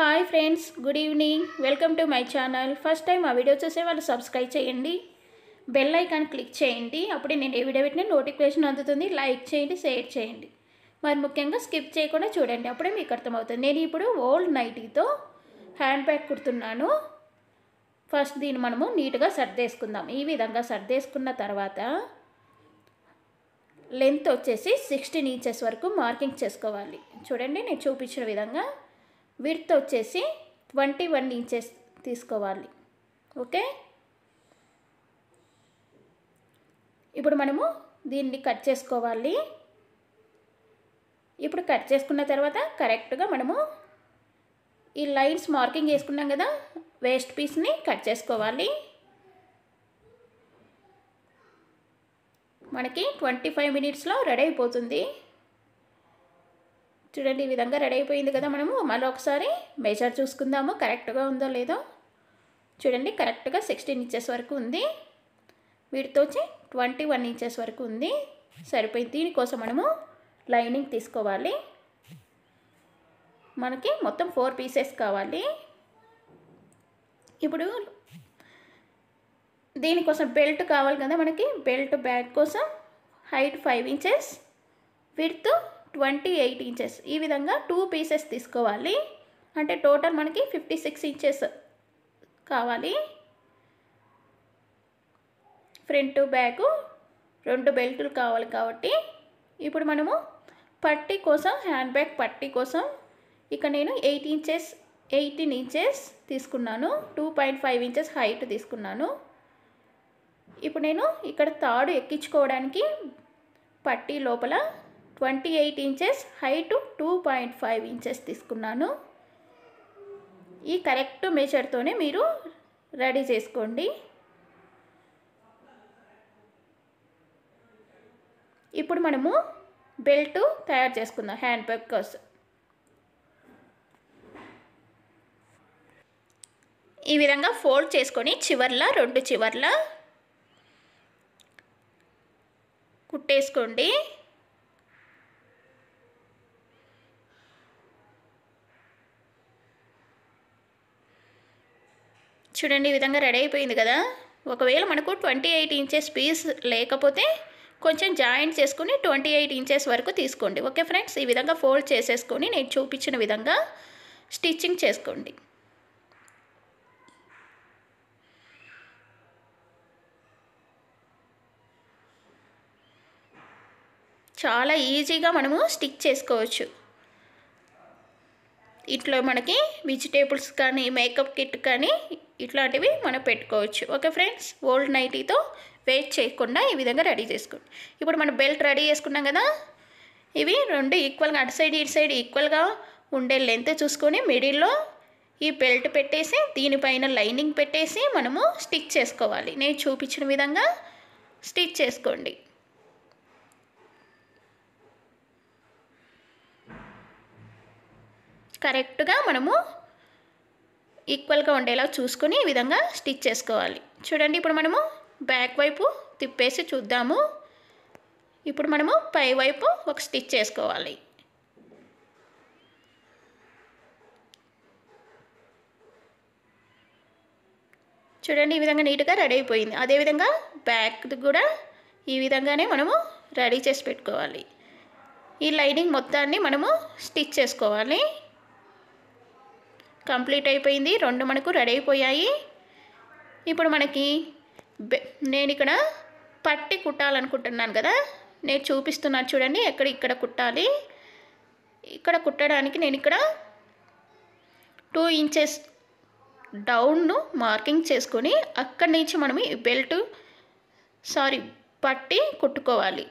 hi friends good evening welcome to my channel first time ఆ video చూసే వాళ్ళు subscribe చేయండి బెల్ ఐకాన్ క్లిక్ చేయండి అప్పుడే నేను ఏ వీడియో పెట్టిన నోటిఫికేషన్ అందుతుంది లైక్ చేయండి షేర్ చేయండి మరి ముఖ్యంగా స్కిప్ చేయకుండా చూడండి అప్పుడే మీకు అర్థమవుతుంది నేను ఇప్పుడు ఓల్డ్ నైటీతో హ్యాండ్ బ్యాగ్ కుడుతున్నాను ఫస్ట్ దీన్ని మనము నీట్గా సర్దేసుకుందాం ఈ విధంగా సర్దేసుకున్న తర్వాత లెంత్ వచ్చేసి సిక్స్టీన్ ఇంచెస్ వరకు మార్కింగ్ చేసుకోవాలి చూడండి నేను చూపించిన విధంగా విడ్త్ వచ్చేసి ట్వంటీ వన్ ఇంచెస్ తీసుకోవాలి ఓకే ఇప్పుడు మనము దీన్ని కట్ చేసుకోవాలి ఇప్పుడు కట్ చేసుకున్న తర్వాత కరెక్ట్గా మనము ఈ లైన్స్ మార్కింగ్ చేసుకున్నాం కదా వేస్ట్ పీస్ని కట్ చేసుకోవాలి మనకి ట్వంటీ ఫైవ్ మినిట్స్లో రెడీ అయిపోతుంది చూడండి ఈ విధంగా రెడీ అయిపోయింది కదా మనము మళ్ళీ ఒకసారి మెజర్ చూసుకుందాము కరెక్ట్గా ఉందో లేదో చూడండి కరెక్ట్గా సిక్స్టీన్ ఇంచెస్ వరకు ఉంది వీటితో వచ్చి ట్వంటీ వన్ ఇంచెస్ వరకు ఉంది సరిపోయింది దీనికోసం మనము లైనింగ్ తీసుకోవాలి మనకి మొత్తం ఫోర్ పీసెస్ కావాలి ఇప్పుడు దీనికోసం బెల్ట్ కావాలి కదా మనకి బెల్ట్ బ్యాగ్ కోసం height five inches width twenty eight inches ఈ విధంగా టూ పీసెస్ తీసుకోవాలి అంటే టోటల్ మనకి ఫిఫ్టీ సిక్స్ ఇంచెస్ కావాలి ఫ్రంట్ బ్యాగు రెండు బెల్టులు కావాలి కాబట్టి ఇప్పుడు మనము పట్టీ కోసం హ్యాండ్ బ్యాగ్ పట్టీ కోసం ఇక నేను ఎయిట్ ఇంచెస్ ఎయిటీన్ ఇంచెస్ తీసుకున్నాను two point five inches height తీసుకున్నాను ఇప్పుడు నేను ఇక్కడ తాడు ఎక్కించుకోవడానికి పట్టీ లోపల twenty eight inches height two point five inches తీసుకున్నాను ఈ కరెక్ట్ మెజర్తోనే మీరు రెడీ చేసుకోండి ఇప్పుడు మనము బెల్ట్ తయారు చేసుకుందాం హ్యాండ్ బ్యాగ్ కోసం ఈ విధంగా ఫోల్డ్ చేసుకొని చివర్ల రెండు చివర్ల కుట్టేసుకోండి చూడండి ఈ విధంగా రెడీ అయిపోయింది కదా ఒకవేళ మనకు ట్వంటీ ఎయిట్ ఇంచెస్ పీస్ లేకపోతే కొంచెం జాయింట్ చేసుకుని ట్వంటీ ఎయిట్ ఇంచెస్ వరకు తీసుకోండి ఓకే ఫ్రెండ్స్ ఈ విధంగా ఫోల్డ్ చేసేసుకొని నేను చూపించిన విధంగా స్టిచ్చింగ్ చేసుకోండి చాలా ఈజీగా మనము స్టిక్ చేసుకోవచ్చు ఇట్లో మనకి వెజిటేబుల్స్ కానీ మేకప్ కిట్ కానీ ఇట్లాంటివి మనం పెట్టుకోవచ్చు ఓకే ఫ్రెండ్స్ ఓల్డ్ నైటీతో వెయిట్ చేయకుండా ఈ విధంగా రెడీ చేసుకోండి ఇప్పుడు మనం బెల్ట్ రెడీ చేసుకున్నాం కదా ఇవి రెండు ఈక్వల్గా అటు సైడ్ ఇటు సైడ్ ఈక్వల్గా ఉండే లెంత్ చూసుకొని మిడిల్లో ఈ బెల్ట్ పెట్టేసి దీనిపైన లైనింగ్ పెట్టేసి మనము స్టిచ్ చేసుకోవాలి నేను చూపించిన విధంగా స్టిచ్ చేసుకోండి కరెక్ట్గా మనము ఈక్వల్గా ఉండేలా చూసుకుని ఈ విధంగా స్టిచ్ చేసుకోవాలి చూడండి ఇప్పుడు మనము బ్యాక్ వైపు తిప్పేసి చూద్దాము ఇప్పుడు మనము పై వైపు ఒక స్టిచ్ చేసుకోవాలి చూడండి ఈ విధంగా నీట్గా రెడీ అయిపోయింది అదేవిధంగా బ్యాక్ కూడా ఈ విధంగానే మనము రెడీ చేసి పెట్టుకోవాలి ఈ లైనింగ్ మొత్తాన్ని మనము స్టిచ్ చేసుకోవాలి కంప్లీట్ అయిపోయింది రెండు మనకు రెడీ అయిపోయాయి ఇప్పుడు మనకి నేను ఇక్కడ పట్టి కుట్టాలనుకుంటున్నాను కదా నేను చూపిస్తున్నాను చూడండి ఎక్కడ ఇక్కడ కుట్టాలి ఇక్కడ కుట్టడానికి నేను ఇక్కడ టూ ఇంచెస్ డౌన్ను మార్కింగ్ చేసుకొని అక్కడి నుంచి మనము బెల్ట్ సారీ పట్టి కుట్టుకోవాలి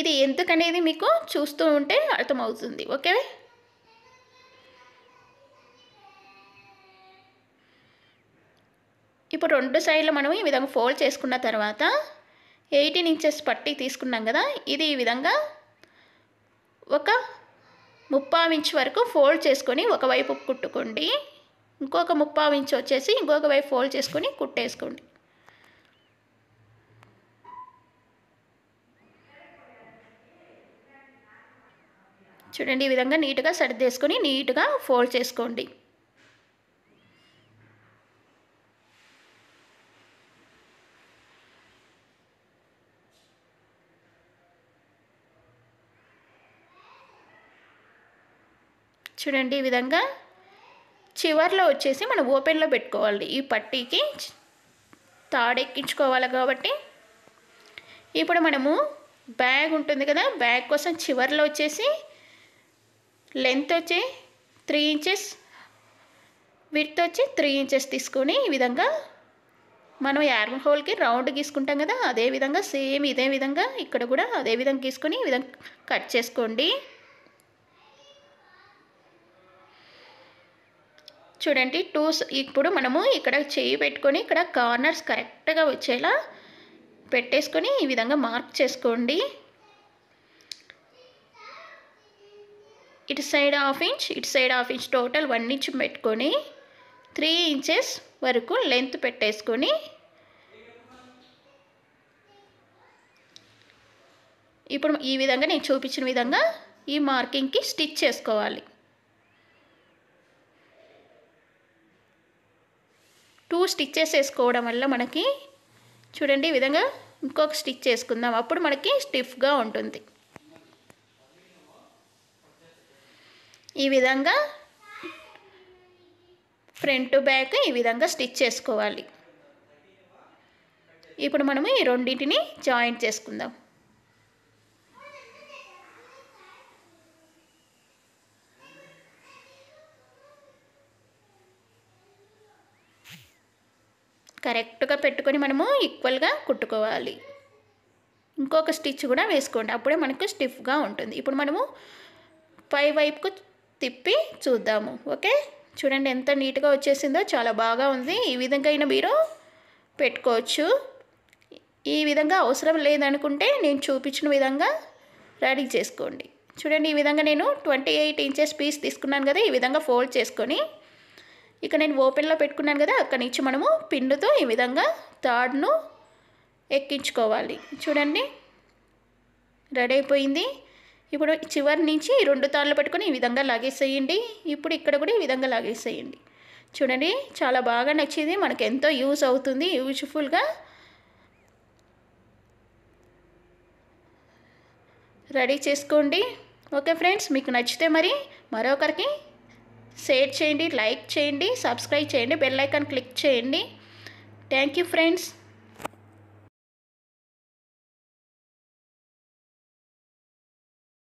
ఇది ఎందుకనేది మీకు చూస్తూ ఉంటే అర్థమవుతుంది ఓకే ఇప్పుడు రెండు సైడ్లు మనం ఈ విధంగా ఫోల్డ్ చేసుకున్న తర్వాత ఎయిటీన్ ఇంచెస్ పట్టి తీసుకున్నాం కదా ఇది ఈ విధంగా ఒక ముప్పావు ఇంచ్ వరకు ఫోల్డ్ చేసుకొని ఒకవైపు కుట్టుకోండి ఇంకొక ముప్పావు ఇంచ్ వచ్చేసి ఇంకొక వైపు ఫోల్డ్ చేసుకొని కుట్టేసుకోండి చూడండి ఈ విధంగా నీట్గా చేసుకొని నీట్గా ఫోల్డ్ చేసుకోండి చూడండి ఈ విధంగా చివర్లో వచ్చేసి మనం ఓపెన్లో పెట్టుకోవాలి ఈ పట్టీకి తాడెక్కించుకోవాలి కాబట్టి ఇప్పుడు మనము బ్యాగ్ ఉంటుంది కదా బ్యాగ్ కోసం చివర్లో వచ్చేసి లెంత్ వచ్చి త్రీ ఇంచెస్ విత్ వచ్చి త్రీ ఇంచెస్ తీసుకొని ఈ విధంగా మనం యార్మ్ హోల్కి రౌండ్ గీసుకుంటాం కదా అదే విధంగా సేమ్ ఇదే విధంగా ఇక్కడ కూడా అదే విధంగా గీసుకొని ఈ విధంగా కట్ చేసుకోండి చూడండి టూ ఇప్పుడు మనము ఇక్కడ చేయి పెట్టుకొని ఇక్కడ కార్నర్స్ కరెక్ట్గా వచ్చేలా పెట్టేసుకొని ఈ విధంగా మార్క్ చేసుకోండి ఇటు సైడ్ హాఫ్ ఇంచ్ ఇటు side half inch total one inch పెట్టుకొని త్రీ ఇంచెస్ వరకు లెంత్ పెట్టేసుకొని ఇప్పుడు ఈ విధంగా నేను చూపించిన విధంగా ఈ మార్కింగ్కి స్టిచ్ చేసుకోవాలి టూ స్టిచ్చెస్ వేసుకోవడం వల్ల మనకి చూడండి ఈ విధంగా ఇంకొక స్టిచ్ వేసుకుందాం అప్పుడు మనకి స్టిఫ్గా ఉంటుంది ఈ విధంగా ఫ్రంట్ బ్యాక్ ఈ విధంగా స్టిచ్ చేసుకోవాలి ఇప్పుడు మనము ఈ రెండింటిని జాయింట్ చేసుకుందాం కరెక్ట్గా పెట్టుకొని మనము ఈక్వల్గా కుట్టుకోవాలి ఇంకొక స్టిచ్ కూడా వేసుకోండి అప్పుడే మనకు స్టిఫ్గా ఉంటుంది ఇప్పుడు మనము పై వైపుకు తిప్పి చూద్దాము ఓకే చూడండి ఎంత నీట్గా వచ్చేసిందో చాలా బాగా ఉంది ఈ విధంగా అయినా మీరు పెట్టుకోవచ్చు ఈ విధంగా అవసరం లేదనుకుంటే నేను చూపించిన విధంగా రెడీ చేసుకోండి చూడండి ఈ విధంగా నేను ట్వంటీ ఎయిట్ ఇంచెస్ పీస్ తీసుకున్నాను కదా ఈ విధంగా ఫోల్డ్ చేసుకొని ఇక నేను ఓపెన్లో పెట్టుకున్నాను కదా అక్కడి నుంచి మనము పిండుతో ఈ విధంగా థర్డ్ను ఎక్కించుకోవాలి చూడండి రెడీ అయిపోయింది ఇప్పుడు చివరి నుంచి రెండు తాళ్ళు పెట్టుకుని ఈ విధంగా లాగేసేయండి ఇప్పుడు ఇక్కడ కూడా ఈ విధంగా లాగేసేయండి చూడండి చాలా బాగా నచ్చింది మనకు ఎంతో యూజ్ అవుతుంది యూజ్ఫుల్గా రెడీ చేసుకోండి ఓకే ఫ్రెండ్స్ మీకు నచ్చితే మరి మరొకరికి షేర్ చేయండి లైక్ చేయండి సబ్స్క్రైబ్ చేయండి బెల్ క్లిక్ చేయండి థ్యాంక్ యూ ఫ్రెండ్స్